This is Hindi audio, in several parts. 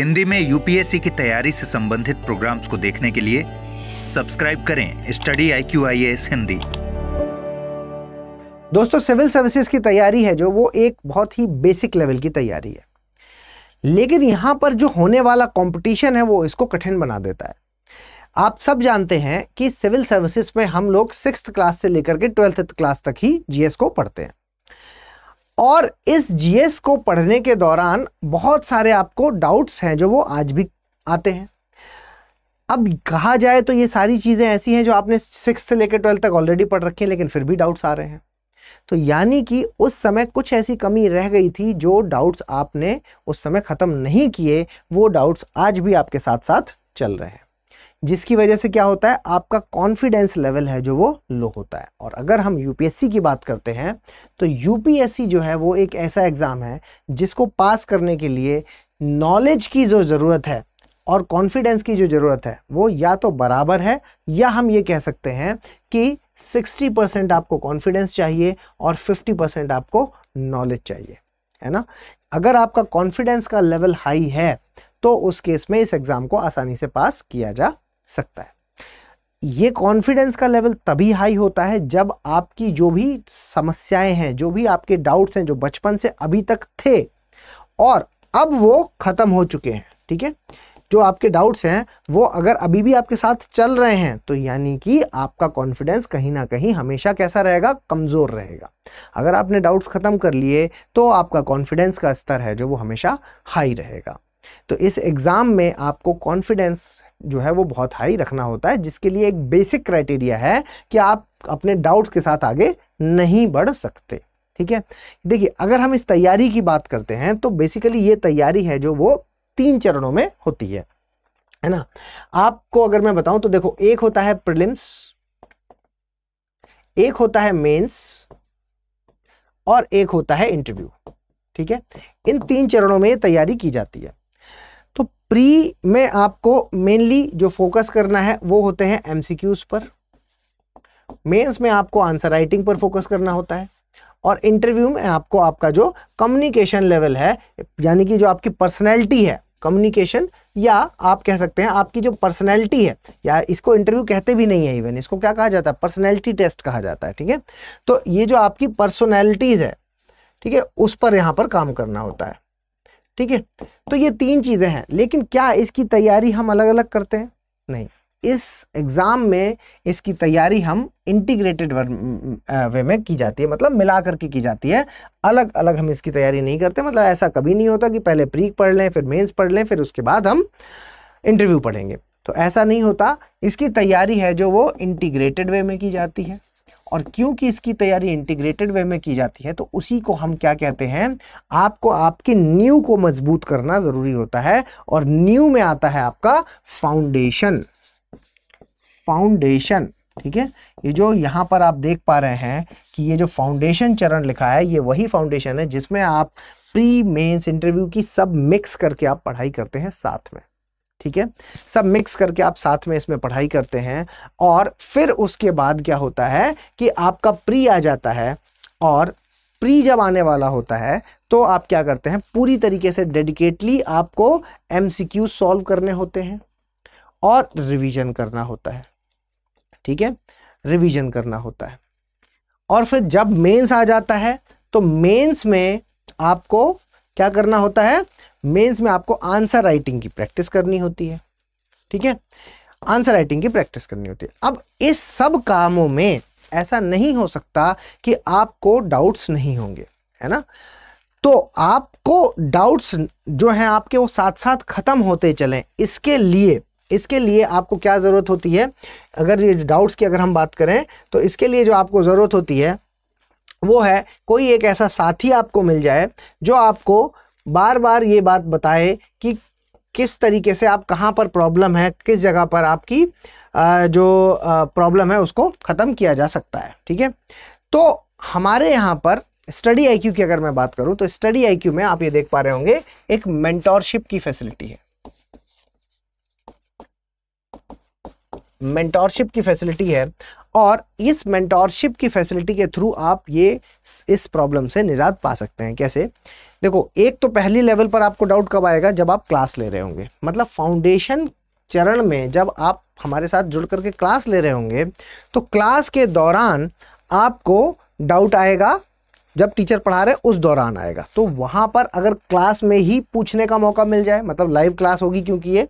हिंदी में यूपीएससी की तैयारी से संबंधित प्रोग्राम्स को देखने के लिए सब्सक्राइब करें Study I Q IAS Hindi दोस्तों सिविल सर्विसेज की तैयारी है जो वो एक बहुत ही बेसिक लेवल की तैयारी है लेकिन यहां पर जो होने वाला कंपटीशन है वो इसको कठिन बना देता है आप सब जानते हैं कि सिविल सर्विसेज में हम लोग सिक्स क्लास से लेकर के ट्वेल्थ क्लास तक ही जीएस को पढ़ते हैं और इस जीएस को पढ़ने के दौरान बहुत सारे आपको डाउट्स हैं जो वो आज भी आते हैं अब कहा जाए तो ये सारी चीज़ें ऐसी हैं जो आपने सिक्स से लेकर ट्वेल्थ तक ऑलरेडी पढ़ रखी हैं लेकिन फिर भी डाउट्स आ रहे हैं तो यानी कि उस समय कुछ ऐसी कमी रह गई थी जो डाउट्स आपने उस समय ख़त्म नहीं किए वो डाउट्स आज भी आपके साथ साथ चल रहे हैं जिसकी वजह से क्या होता है आपका कॉन्फिडेंस लेवल है जो वो लो होता है और अगर हम यूपीएससी की बात करते हैं तो यूपीएससी जो है वो एक ऐसा एग्ज़ाम है जिसको पास करने के लिए नॉलेज की जो ज़रूरत है और कॉन्फिडेंस की जो ज़रूरत है वो या तो बराबर है या हम ये कह सकते हैं कि 60 परसेंट आपको कॉन्फिडेंस चाहिए और 50 परसेंट आपको नॉलेज चाहिए है ना अगर आपका कॉन्फिडेंस का लेवल हाई है तो उस केस में इस एग्ज़ाम को आसानी से पास किया जा सकता है ये कॉन्फिडेंस का लेवल तभी हाई होता है जब आपकी जो भी समस्याएं हैं जो भी आपके डाउट्स हैं जो बचपन से अभी तक थे और अब वो ख़त्म हो चुके हैं ठीक है जो आपके डाउट्स हैं वो अगर अभी भी आपके साथ चल रहे हैं तो यानी कि आपका कॉन्फिडेंस कहीं ना कहीं हमेशा कैसा रहेगा कमज़ोर रहेगा अगर आपने डाउट्स ख़त्म कर लिए तो आपका कॉन्फिडेंस का स्तर है जो वो हमेशा हाई रहेगा तो इस एग्ज़ाम में आपको कॉन्फिडेंस जो है वो बहुत हाई रखना होता है जिसके लिए एक बेसिक क्राइटेरिया है कि आप अपने डाउट्स के साथ आगे नहीं बढ़ सकते ठीक है देखिए अगर हम इस तैयारी की बात करते हैं तो बेसिकली ये तैयारी है जो वो तीन चरणों में होती है है ना आपको अगर मैं बताऊं तो देखो एक होता है प्रिलिम्स एक होता है मेंस और एक होता है इंटरव्यू ठीक है इन तीन चरणों में तैयारी की जाती है तो प्री में आपको मेनली जो फोकस करना है वो होते हैं एमसीक्यूज पर मेंस में आपको आंसर राइटिंग पर फोकस करना होता है और इंटरव्यू में आपको आपका जो कम्युनिकेशन लेवल है यानी कि जो आपकी पर्सनैलिटी है कम्युनिकेशन या आप कह सकते हैं आपकी जो पर्सनैलिटी है या इसको इंटरव्यू कहते भी नहीं है इवन इसको क्या कहा जाता है पर्सनैलिटी टेस्ट कहा जाता है ठीक है तो ये जो आपकी पर्सनैलिटीज़ है ठीक है उस पर यहाँ पर काम करना होता है ठीक है तो ये तीन चीज़ें हैं लेकिन क्या इसकी तैयारी हम अलग अलग करते हैं नहीं इस एग्ज़ाम में इसकी तैयारी हम इंटीग्रेटेड वे में की जाती है मतलब मिला करके की जाती है अलग अलग हम इसकी तैयारी नहीं करते मतलब ऐसा कभी नहीं होता कि पहले प्रीक पढ़ लें फिर मेंस पढ़ लें फिर उसके बाद हम इंटरव्यू पढ़ेंगे तो ऐसा नहीं होता इसकी तैयारी है जो वो इंटीग्रेटेड वे में की जाती है और क्योंकि इसकी तैयारी इंटीग्रेटेड वे में की जाती है तो उसी को हम क्या कहते हैं आपको आपके न्यू को मजबूत करना ज़रूरी होता है और न्यू में आता है आपका फाउंडेशन फाउंडेशन ठीक है ये जो यहाँ पर आप देख पा रहे हैं कि ये जो फाउंडेशन चरण लिखा है ये वही फाउंडेशन है जिसमें आप प्री मेंस इंटरव्यू की सब मिक्स करके आप पढ़ाई करते हैं साथ में ठीक है सब मिक्स करके आप साथ में इसमें पढ़ाई करते हैं और फिर उसके बाद क्या होता है कि आपका प्री आ जाता है और प्री जब आने वाला होता है तो आप क्या करते हैं पूरी तरीके से डेडिकेटली आपको एम सॉल्व करने होते हैं और रिवीजन करना होता है ठीक है रिवीजन करना होता है और फिर जब मेंस आ जाता है तो मेंस में आपको क्या करना होता है मेंस में आपको आंसर राइटिंग की प्रैक्टिस करनी होती है ठीक है आंसर राइटिंग की प्रैक्टिस करनी होती है अब इस सब कामों में ऐसा नहीं हो सकता कि आपको डाउट्स नहीं होंगे है ना तो आपको डाउट्स जो हैं आपके वो साथ साथ ख़त्म होते चलें इसके लिए इसके लिए आपको क्या ज़रूरत होती है अगर ये डाउट्स की अगर हम बात करें तो इसके लिए जो आपको ज़रूरत होती है वो है कोई एक ऐसा साथी आपको मिल जाए जो आपको बार बार ये बात बताए कि किस तरीके से आप कहाँ पर प्रॉब्लम है किस जगह पर आपकी जो प्रॉब्लम है उसको ख़त्म किया जा सकता है ठीक है तो हमारे यहाँ पर स्टडी आईक्यू की अगर मैं बात करूँ तो स्टडी आईक्यू में आप ये देख पा रहे होंगे एक मेंटोरशिप की फैसिलिटी है मेंटोरशिप की फैसिलिटी है और इस मेंटोरशिप की फैसिलिटी के थ्रू आप ये इस प्रॉब्लम से निजात पा सकते हैं कैसे देखो एक तो पहली लेवल पर आपको डाउट कब आएगा जब आप क्लास ले रहे होंगे मतलब फाउंडेशन चरण में जब आप हमारे साथ जुड़ करके क्लास ले रहे होंगे तो क्लास के दौरान आपको डाउट आएगा जब टीचर पढ़ा रहे उस दौरान आएगा तो वहां पर अगर क्लास में ही पूछने का मौका मिल जाए मतलब लाइव क्लास होगी क्योंकि ये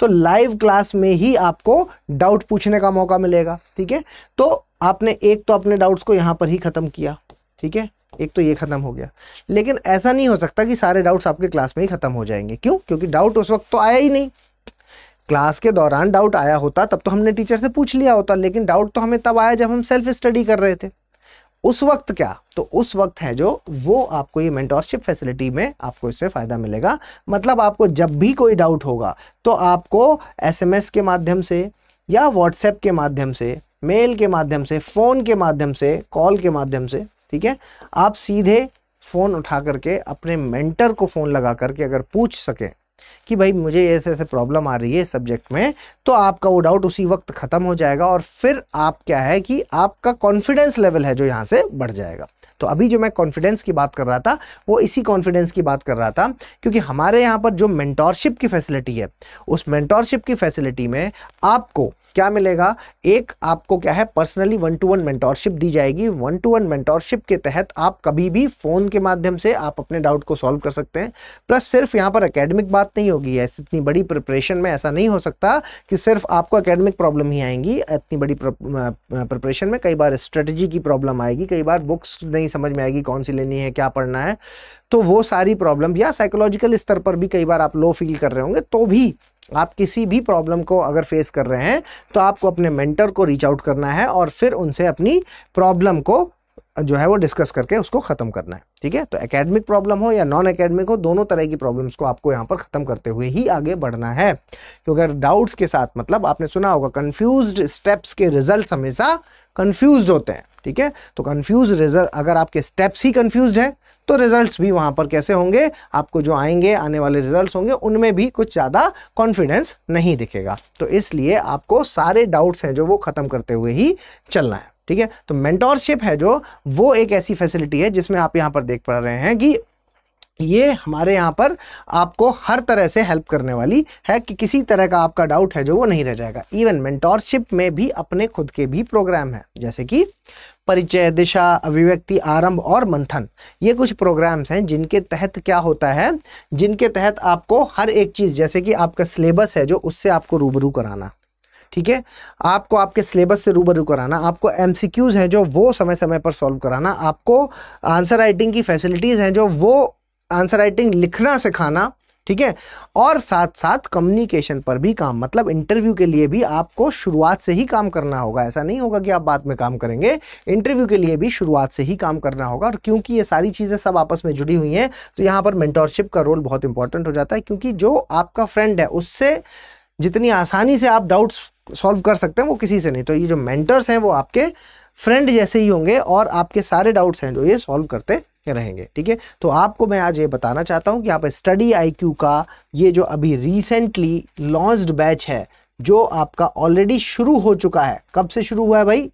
तो लाइव क्लास में ही आपको डाउट पूछने का मौका मिलेगा ठीक है तो आपने एक तो अपने डाउट्स को यहाँ पर ही ख़त्म किया ठीक है एक तो ये ख़त्म हो गया लेकिन ऐसा नहीं हो सकता कि सारे डाउट्स आपके क्लास में ही ख़त्म हो जाएंगे क्यों क्योंकि डाउट उस वक्त तो आया ही नहीं क्लास के दौरान डाउट आया होता तब तो हमने टीचर से पूछ लिया होता लेकिन डाउट तो हमें तब आया जब हम सेल्फ स्टडी कर रहे थे उस वक्त क्या तो उस वक्त है जो वो आपको ये मेंटोरशिप फैसिलिटी में आपको इससे फ़ायदा मिलेगा मतलब आपको जब भी कोई डाउट होगा तो आपको एसएमएस के माध्यम से या व्हाट्सएप के माध्यम से मेल के माध्यम से फ़ोन के माध्यम से कॉल के माध्यम से ठीक है आप सीधे फ़ोन उठा करके अपने मेंटर को फ़ोन लगा करके अगर पूछ सकें कि भाई मुझे ऐसे ऐसे प्रॉब्लम आ रही है सब्जेक्ट में तो आपका वो डाउट उसी वक्त ख़त्म हो जाएगा और फिर आप क्या है कि आपका कॉन्फिडेंस लेवल है जो यहाँ से बढ़ जाएगा तो अभी जो मैं कॉन्फिडेंस की बात कर रहा था वो इसी कॉन्फिडेंस की बात कर रहा था क्योंकि हमारे यहाँ पर जो मेंटोरशिप की फैसिलिटी है उस मेंटोरशिप की फैसिलिटी में आपको क्या मिलेगा एक आपको क्या है personally one to one mentorship दी जाएगी वन टू वन मेंटोरशिप के तहत आप कभी भी फ़ोन के माध्यम से आप अपने डाउट को सॉल्व कर सकते हैं प्लस सिर्फ यहाँ पर अकेडमिक बात नहीं होगी ऐसी इतनी बड़ी प्रिपरेशन में ऐसा नहीं हो सकता कि सिर्फ आपको अकेडमिक प्रॉब्लम ही आएंगी इतनी बड़ी प्रिपरेशन में कई बार स्ट्रेटजी की प्रॉब्लम आएगी कई बार बुक्स नहीं नहीं समझ में आएगी कौन सी लेनी है क्या पढ़ना है तो वो सारी प्रॉब्लम या साइकोलॉजिकल स्तर पर भी कई बार आप लो फील कर रहे होंगे तो भी आप किसी भी प्रॉब्लम को अगर फेस कर रहे हैं तो आपको अपने मेंटर को रीच आउट करना है और फिर उनसे अपनी प्रॉब्लम को जो है वो डिस्कस करके उसको ख़त्म करना है ठीक है तो एकेडमिक प्रॉब्लम हो या नॉन एकेडमिक हो दोनों तरह की प्रॉब्लम्स को आपको यहाँ पर ख़त्म करते हुए ही आगे बढ़ना है क्योंकि अगर डाउट्स के साथ मतलब आपने सुना होगा कन्फ्यूज स्टेप्स के रिजल्ट हमेशा कन्फ्यूज होते हैं ठीक है तो कन्फ्यूज रिजल्ट अगर आपके स्टेप्स ही कन्फ्यूज हैं तो रिजल्ट्स भी वहाँ पर कैसे होंगे आपको जो आएंगे आने वाले रिजल्ट्स होंगे उनमें भी कुछ ज़्यादा कॉन्फिडेंस नहीं दिखेगा तो इसलिए आपको सारे डाउट्स हैं जो वो ख़त्म करते हुए ही चलना है ठीक है तो मेंटोरशिप है जो वो एक ऐसी फैसिलिटी है जिसमें आप यहाँ पर देख पा रहे हैं कि ये हमारे यहाँ पर आपको हर तरह से हेल्प करने वाली है कि किसी तरह का आपका डाउट है जो वो नहीं रह जाएगा इवन मेंटोरशिप में भी अपने खुद के भी प्रोग्राम हैं जैसे कि परिचय दिशा अभिव्यक्ति आरंभ और मंथन ये कुछ प्रोग्राम्स हैं जिनके तहत क्या होता है जिनके तहत आपको हर एक चीज़ जैसे कि आपका सिलेबस है जो उससे आपको रूबरू कराना ठीक है आपको आपके सिलेबस से रूबरू कराना आपको एमसीक्यूज हैं जो वो समय समय पर सॉल्व कराना आपको आंसर राइटिंग की फैसिलिटीज़ हैं जो वो आंसर राइटिंग लिखना सिखाना ठीक है और साथ साथ कम्युनिकेशन पर भी काम मतलब इंटरव्यू के लिए भी आपको शुरुआत से ही काम करना होगा ऐसा नहीं होगा कि आप बाद में काम करेंगे इंटरव्यू के लिए भी शुरुआत से ही काम करना होगा और क्योंकि ये सारी चीज़ें सब आपस में जुड़ी हुई हैं तो यहाँ पर मेंटोरशिप का रोल बहुत इंपॉर्टेंट हो जाता है क्योंकि जो आपका फ्रेंड है उससे जितनी आसानी से आप डाउट्स सॉल्व कर सकते हैं वो किसी से नहीं तो ये जो मेंटर्स हैं वो आपके फ्रेंड जैसे ही होंगे और आपके सारे डाउट्स हैं जो ये सॉल्व करते रहेंगे ठीक है तो आपको मैं आज ये बताना चाहता हूँ कि आप स्टडी आई का ये जो अभी रिसेंटली लॉन्च्ड बैच है जो आपका ऑलरेडी शुरू हो चुका है कब से शुरू हुआ है भाई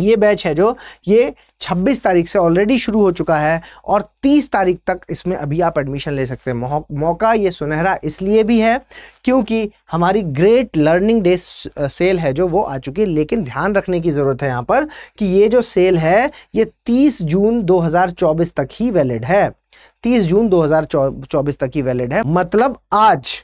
ये बैच है जो ये 26 तारीख से ऑलरेडी शुरू हो चुका है और 30 तारीख तक इसमें अभी आप एडमिशन ले सकते हैं मौका ये सुनहरा इसलिए भी है क्योंकि हमारी ग्रेट लर्निंग डे सेल है जो वो आ चुकी है लेकिन ध्यान रखने की ज़रूरत है यहाँ पर कि ये जो सेल है ये 30 जून 2024 तक ही वैलिड है 30 जून 2024 तक ही वैलिड है मतलब आज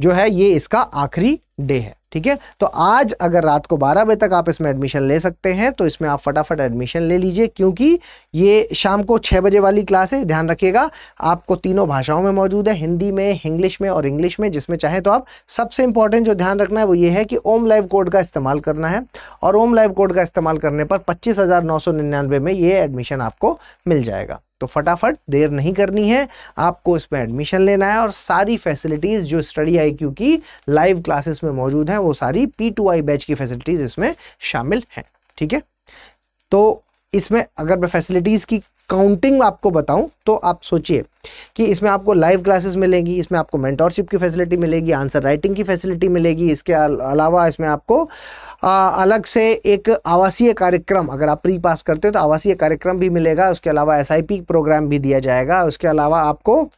जो है ये इसका आखिरी डे है ठीक है तो आज अगर रात को 12 बजे तक आप इसमें एडमिशन ले सकते हैं तो इसमें आप फटाफट एडमिशन ले लीजिए क्योंकि ये शाम को 6 बजे वाली क्लास है ध्यान रखिएगा आपको तीनों भाषाओं में मौजूद है हिंदी में इंग्लिश में और इंग्लिश में जिसमें चाहे तो आप सबसे इंपॉर्टेंट जो ध्यान रखना है वो ये है कि ओम लाइव कोड का इस्तेमाल करना है और ओम लाइव कोड का इस्तेमाल करने पर पच्चीस में ये एडमिशन आपको मिल जाएगा तो फटाफट देर नहीं करनी है आपको इसमें एडमिशन लेना है और सारी फैसिलिटीज़ जो स्टडी आई क्यू की लाइव क्लासेस में मौजूद हैं वो सारी पी टू आई बैच की फैसिलिटीज़ इसमें शामिल हैं ठीक है तो इसमें अगर मैं फैसिलिटीज़ की काउंटिंग आपको बताऊं तो आप सोचिए कि इसमें आपको लाइव क्लासेस मिलेंगी इसमें आपको मेंटोरशिप की फैसिलिटी मिलेगी आंसर राइटिंग की फैसिलिटी मिलेगी इसके अलावा इसमें आपको आ, अलग से एक आवासीय कार्यक्रम अगर आप प्री पास करते हो तो आवासीय कार्यक्रम भी मिलेगा उसके अलावा एस प्रोग्राम भी दिया जाएगा उसके अलावा आपको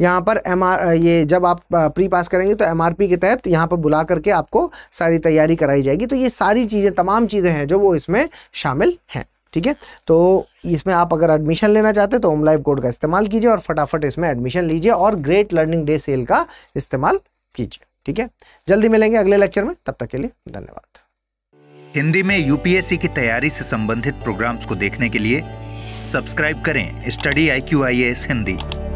यहाँ पर एम ये जब आप प्री पास करेंगे तो एम के तहत यहाँ पर बुला करके आपको सारी तैयारी कराई जाएगी तो ये सारी चीज़ें तमाम चीज़ें हैं जो वो इसमें शामिल हैं ठीक है तो इसमें आप अगर एडमिशन लेना चाहते हैं तो ओम लाइव कोड का इस्तेमाल कीजिए और फटाफट इसमें एडमिशन लीजिए और ग्रेट लर्निंग डे सेल का इस्तेमाल कीजिए ठीक है जल्दी मिलेंगे अगले लेक्चर में तब तक के लिए धन्यवाद हिंदी में यूपीएससी की तैयारी से संबंधित प्रोग्राम्स को देखने के लिए सब्सक्राइब करें Study I Q IAS Hindi